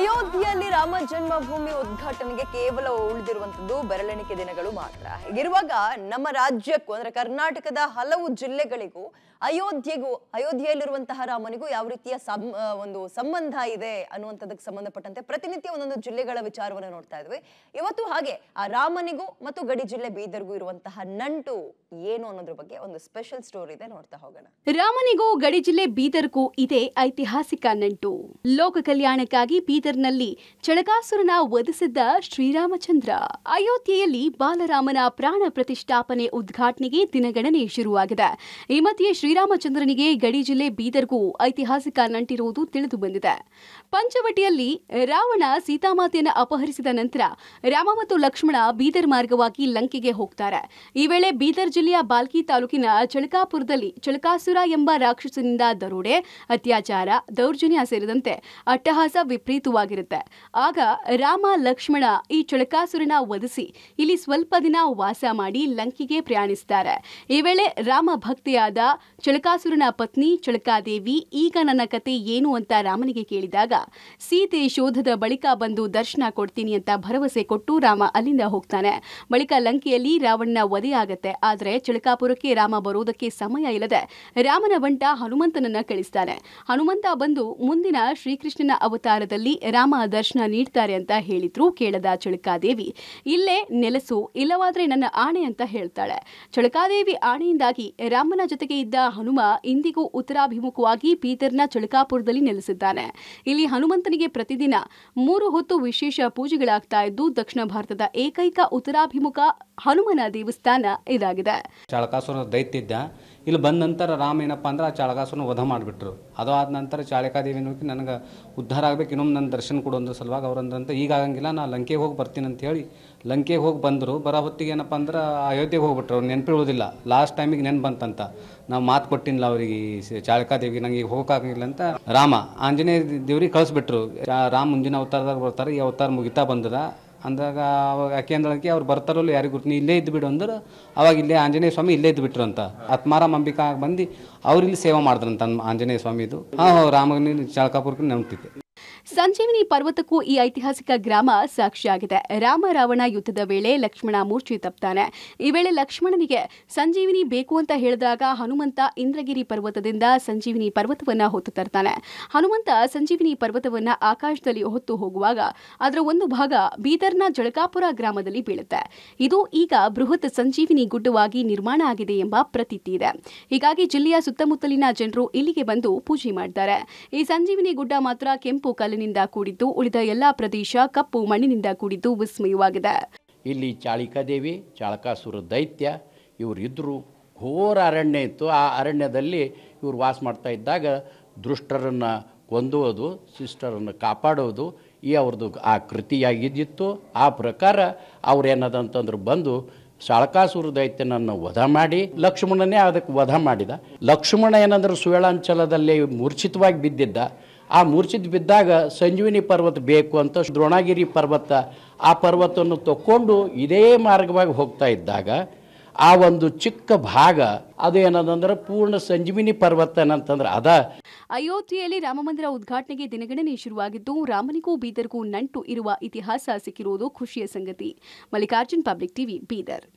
ಅಯೋಧ್ಯೆಯಲ್ಲಿ ರಾಮ ಜನ್ಮಭೂಮಿ ಉದ್ಘಾಟನೆಗೆ ಕೇವಲ ಉಳಿದಿರುವಂತದ್ದು ಬೆರಳೆಣಿಕೆ ದಿನಗಳು ಮಾತ್ರ ಹೀಗಿರುವಾಗ ನಮ್ಮ ರಾಜ್ಯಕ್ಕೂ ಅಂದ್ರೆ ಕರ್ನಾಟಕದ ಹಲವು ಜಿಲ್ಲೆಗಳಿಗೂ ಅಯೋಧ್ಯೆಗೂ ಅಯೋಧ್ಯೆಯಲ್ಲಿರುವಂತಹ ರಾಮನಿಗೂ ಯಾವ ರೀತಿಯ ಒಂದು ಸಂಬಂಧ ಇದೆ ಅನ್ನುವಂಥದಕ್ಕೆ ಸಂಬಂಧಪಟ್ಟಂತೆ ಪ್ರತಿನಿತ್ಯ ಒಂದೊಂದು ಜಿಲ್ಲೆಗಳ ವಿಚಾರವನ್ನು ನೋಡ್ತಾ ಇದ್ವಿ ಇವತ್ತು ಹಾಗೆ ಆ ರಾಮನಿಗೂ ಮತ್ತು ಗಡಿ ಜಿಲ್ಲೆ ಬೀದರ್ಗೂ ಇರುವಂತಹ ನಂಟು ಏನು ಅನ್ನೋದ್ರ ಬಗ್ಗೆ ಒಂದು ಸ್ಪೆಷಲ್ ಸ್ಟೋರಿ ಇದೆ ನೋಡ್ತಾ ಹೋಗೋಣ ರಾಮನಿಗೂ ಗಡಿ ಜಿಲ್ಲೆ ಬೀದರ್ಗೂ ಇದೆ ಐತಿಹಾಸಿಕ ನಂಟು ಲೋಕ ಕಲ್ಯಾಣಕ್ಕಾಗಿ ಬೀದರ್ನಲ್ಲಿ ಚಳಕಾಸುರನ ವಧಿಸಿದ್ದ ಶ್ರೀರಾಮಚಂದ್ರ ಅಯೋಧ್ಯೆಯಲ್ಲಿ ಬಾಲರಾಮನ ಪ್ರಾಣ ಪ್ರತಿಷ್ಠಾಪನೆ ಉದ್ಘಾಟನೆಗೆ ದಿನಗಣನೆ ಶುರುವಾಗಿದೆ ಈ ಮಧ್ಯೆ ಶ್ರೀ ಶ್ರೀರಾಮಚಂದ್ರನಿಗೆ ಗಡಿ ಜಿಲ್ಲೆ ಬೀದರ್ಗೂ ಐತಿಹಾಸಿಕ ನಂಟಿರುವುದು ತಿಳಿದು ಬಂದಿದೆ ಪಂಚವಟಿಯಲ್ಲಿ ರಾವಣ ಸೀತಾಮಾತೆಯನ್ನು ಅಪಹರಿಸಿದ ನಂತರ ರಾಮ ಮತ್ತು ಲಕ್ಷ್ಮಣ ಬೀದರ್ ಮಾರ್ಗವಾಗಿ ಲಂಕೆಗೆ ಹೋಗ್ತಾರೆ ಈ ವೇಳೆ ಬೀದರ್ ಜಿಲ್ಲೆಯ ಬಾಲ್ಕಿ ತಾಲೂಕಿನ ಚಳಕಾಪುರದಲ್ಲಿ ಚಳಕಾಸುರ ಎಂಬ ರಾಕ್ಷಸನಿಂದ ದರೋಡೆ ಅತ್ಯಾಚಾರ ದೌರ್ಜನ್ಯ ಸೇರಿದಂತೆ ಅಟ್ಟಹಾಸ ವಿಪರೀತವಾಗಿರುತ್ತೆ ಆಗ ರಾಮ ಲಕ್ಷ್ಮಣ ಈ ಚಳಕಾಸುರನ ವಧಿಸಿ ಇಲ್ಲಿ ಸ್ವಲ್ಪ ದಿನ ವಾಸ ಮಾಡಿ ಲಂಕೆಗೆ ಪ್ರಯಾಣಿಸುತ್ತಾರೆ ಈ ವೇಳೆ ರಾಮ ಭಕ್ತಿಯಾದ ಚಳಕಾಸುರನ ಪತ್ನಿ ಚಳಕಾದೇವಿ ಈಗ ನನ್ನ ಕತೆ ಏನು ಅಂತ ರಾಮನಿಗೆ ಕೇಳಿದಾಗ ಸೀತೆ ಶೋಧದ ಬಳಿಕ ಬಂದು ದರ್ಶನ ಕೊಡ್ತೀನಿ ಅಂತ ಭರವಸೆ ಕೊಟ್ಟು ರಾಮ ಅಲ್ಲಿಂದ ಹೋಗ್ತಾನೆ ಬಳಿಕ ಲಂಕೆಯಲ್ಲಿ ರಾವಣನ ವಧೆ ಆದರೆ ಚಳಕಾಪುರಕ್ಕೆ ರಾಮ ಬರೋದಕ್ಕೆ ಸಮಯ ಇಲ್ಲದೆ ರಾಮನ ಬಂಟ ಹನುಮಂತನನ್ನ ಕಳಿಸ್ತಾನೆ ಹನುಮಂತ ಬಂದು ಮುಂದಿನ ಶ್ರೀಕೃಷ್ಣನ ಅವತಾರದಲ್ಲಿ ರಾಮ ದರ್ಶನ ನೀಡ್ತಾರೆ ಅಂತ ಹೇಳಿದ್ರು ಕೇಳದ ಚಳಕಾದೇವಿ ಇಲ್ಲೇ ನೆಲೆಸು ಇಲ್ಲವಾದ್ರೆ ನನ್ನ ಆಣೆ ಅಂತ ಹೇಳ್ತಾಳೆ ಚಳಕಾದೇವಿ ಆಣೆಯಿಂದಾಗಿ ರಾಮನ ಜೊತೆಗೆ ಇದ್ದ ಹನುಮ ಇಂದಿಗೂ ಉತ್ತರಾಭಿಮುಖವಾಗಿ ಬೀದರ್ನ ಚಳಕಾಪುರದಲ್ಲಿ ನೆಲೆಸಿದ್ದಾನೆ ಇಲ್ಲಿ ಹನುಮಂತನಿಗೆ ಪ್ರತಿದಿನ ಮೂರು ಹೊತ್ತು ವಿಶೇಷ ಪೂಜೆಗಳಾಗ್ತಾ ಇದ್ದು ದಕ್ಷಿಣ ಭಾರತದ ಏಕೈಕ ಉತ್ತರಾಭಿಮುಖ ಹನುಮನ ದೇವಸ್ಥಾನ ಇದಾಗಿದೆ ಚಾಳಕಾಸುರ ದೈತ್ಯಿದ್ದ ಇಲ್ಲಿ ಬಂದ ನಂತರ ರಾಮ ಏನಪ್ಪ ಅಂದ್ರೆ ಆ ಚಾಳಕಾಸುರನ ವಧ ಮಾಡಿಬಿಟ್ರು ಅದು ಆದ ನಂತರ ಚಾಳಕಾದೇವಿ ನೋಕಿ ನನಗೆ ಉದ್ಧಾರ ಆಗ್ಬೇಕು ಇನ್ನೊಮ್ಮೆ ನನ್ನ ದರ್ಶನ ಕೊಡು ಒಂದು ಸಲುವಾಗಿ ಅವ್ರಂದ್ರಂತ ಈಗ ಆಗಂಗಿಲ್ಲ ನಾ ಲಂಕೆಗೆ ಹೋಗಿ ಬರ್ತೀನಿ ಅಂತ ಹೇಳಿ ಲಂಕೆಗೆ ಹೋಗಿ ಬಂದರು ಬರೋ ಹೊತ್ತಿಗೆ ಏನಪ್ಪ ಅಂದ್ರೆ ಅಯೋಧ್ಯೆಗೆ ಹೋಗ್ಬಿಟ್ರು ಅವ್ರು ನೆನಪಿಳೋದಿಲ್ಲ ಲಾಸ್ಟ್ ಟೈಮಿಗೆ ನೆನ್ಪು ಬಂತಂತ ನಾವು ಮಾತು ಕೊಟ್ಟಿಲ್ಲ ಅವ್ರಿಗೆ ಚಾಳಕ ದೇವಿಗೆ ನಂಗೆ ಈಗ ಅಂತ ರಾಮ ಆಂಜನೇಯ ದೇವ್ರಿಗೆ ಕಳಿಸ್ಬಿಟ್ರು ರಾಮ ಮುಂದಿನ ಅವತಾರದಾಗ ಬರ್ತಾರೆ ಈ ಅವತಾರ ಮುಗಿತಾ ಬಂದದ ಅಂದಾಗ ಅವಾಗ ಯಾಕೆ ಅವ್ರು ಬರ್ತಾರಲ್ಲ ಯಾರಿಗೂ ನೀ ಇಲ್ಲೇ ಇದ್ದು ಬಿಡು ಅಂದ್ರೆ ಅವಾಗ ಇಲ್ಲೇ ಆಂಜನೇಯ ಸ್ವಾಮಿ ಇಲ್ಲೇ ಇದ್ದು ಬಿಟ್ರು ಅಂತ ಆತ್ಮಾರಾಮ್ ಅಂಬಿಕಾ ಬಂದು ಅವ್ರು ಇಲ್ಲಿ ಸೇವೆ ಮಾಡಿದ್ರಂತ ಆಂಜನೇಯ ಸ್ವಾಮಿದು ಹಾಂ ರಾಮಗನಿ ಚಾಳಕಾಪುರಕ್ಕೆ ನಂಬ್ತಿದ್ದೆ ಸಂಜೀವಿನಿ ಪರ್ವತಕ್ಕೂ ಈ ಐತಿಹಾಸಿಕ ಗ್ರಾಮ ಸಾಕ್ಷಿಯಾಗಿದೆ ರಾಮ ರಾವಣ ಯುದ್ಧದ ವೇಳೆ ಲಕ್ಷ್ಮಣ ಮೂರ್ಛೆ ತಪ್ತಾನೆ ಈ ವೇಳೆ ಲಕ್ಷ್ಮಣನಿಗೆ ಸಂಜೀವಿನಿ ಬೇಕು ಅಂತ ಹೇಳಿದಾಗ ಹನುಮಂತ ಇಂದ್ರಗಿರಿ ಪರ್ವತದಿಂದ ಸಂಜೀವಿನಿ ಪರ್ವತವನ್ನ ಹೊತ್ತು ತರ್ತಾನೆ ಹನುಮಂತ ಸಂಜೀವಿನಿ ಪರ್ವತವನ್ನ ಆಕಾಶದಲ್ಲಿ ಹೊತ್ತು ಹೋಗುವಾಗ ಅದರ ಒಂದು ಭಾಗ ಬೀದರ್ನ ಜಳಕಾಪುರ ಗ್ರಾಮದಲ್ಲಿ ಬೀಳುತ್ತೆ ಇದು ಈಗ ಬೃಹತ್ ಸಂಜೀವಿನಿ ಗುಡ್ಡವಾಗಿ ನಿರ್ಮಾಣ ಆಗಿದೆ ಎಂಬ ಪ್ರತೀತಿ ಇದೆ ಹೀಗಾಗಿ ಜಿಲ್ಲೆಯ ಸುತ್ತಮುತ್ತಲಿನ ಜನರು ಇಲ್ಲಿಗೆ ಬಂದು ಪೂಜೆ ಮಾಡ್ತಾರೆ ಈ ಸಂಜೀವಿನಿ ಗುಡ್ಡ ಮಾತ್ರ ಕೆಂಪು ಕಲ್ಲಿನ ಮಣ್ಣಿನಿಂದ ಕೂಡಿದ್ದು ಉಳಿದ ಎಲ್ಲಾ ಪ್ರದೇಶ ಕಪ್ಪು ಮಣ್ಣಿನಿಂದ ಕೂಡಿದ್ದು ವಿಸ್ಮಯವಾಗಿದೆ ಇಲ್ಲಿ ಚಾಳಿಕಾ ದೇವಿ ಚಾಳಕಾಸುರ ದೈತ್ಯ ಇವರಿದ್ದರು ಘೋರ ಅರಣ್ಯ ಇತ್ತು ಆ ಅರಣ್ಯದಲ್ಲಿ ಇವರು ವಾಸ ಮಾಡ್ತಾ ಇದ್ದಾಗ ದುಷ್ಟರನ್ನು ಕೊಂದುವುದು ಸಿಸ್ಟರನ್ನು ಕಾಪಾಡೋದು ಈ ಅವ್ರದ್ದು ಆ ಕೃತಿಯಾಗಿದ್ದಿತ್ತು ಆ ಪ್ರಕಾರ ಅವ್ರು ಏನದಂತಂದ್ರೆ ಬಂದು ಚಾಳಕಾಸುರ ದೈತ್ಯನನ್ನು ವಧ ಮಾಡಿ ಲಕ್ಷ್ಮಣನೇ ಅದಕ್ಕೆ ವಧ ಮಾಡಿದ ಲಕ್ಷ್ಮಣ ಏನಂದ್ರೆ ಸುವೇಳಾಂಚಲದಲ್ಲಿ ಮೂರ್ಛಿತವಾಗಿ ಬಿದ್ದಿದ್ದ ಆ ಮೂರ್ಛಿದ್ ಬಿದ್ದಾಗ ಸಂಜೀವಿನಿ ಪರ್ವತ ಬೇಕು ಅಂತ ದ್ರೋಣಗಿರಿ ಪರ್ವತ ಆ ಪರ್ವತವನ್ನು ತಕ್ಕೊಂಡು ಇದೇ ಮಾರ್ಗವಾಗಿ ಹೋಗ್ತಾ ಇದ್ದಾಗ ಆ ಒಂದು ಚಿಕ್ಕ ಭಾಗ ಅದು ಏನದಂದ್ರೆ ಪೂರ್ಣ ಸಂಜೀವಿನಿ ಏನಂತಂದ್ರೆ ಅದ ಅಯೋಧ್ಯೆಯಲ್ಲಿ ರಾಮಮಂದಿರ ಉದ್ಘಾಟನೆಗೆ ದಿನಗಣನೆ ಶುರುವಾಗಿದ್ದು ರಾಮನಿಗೂ ಬೀದರ್ಗೂ ನಂಟು ಇರುವ ಇತಿಹಾಸ ಸಿಕ್ಕಿರುವುದು ಖುಷಿಯ ಸಂಗತಿ ಮಲ್ಲಿಕಾರ್ಜುನ್ ಪಬ್ಲಿಕ್ ಟಿವಿ ಬೀದರ್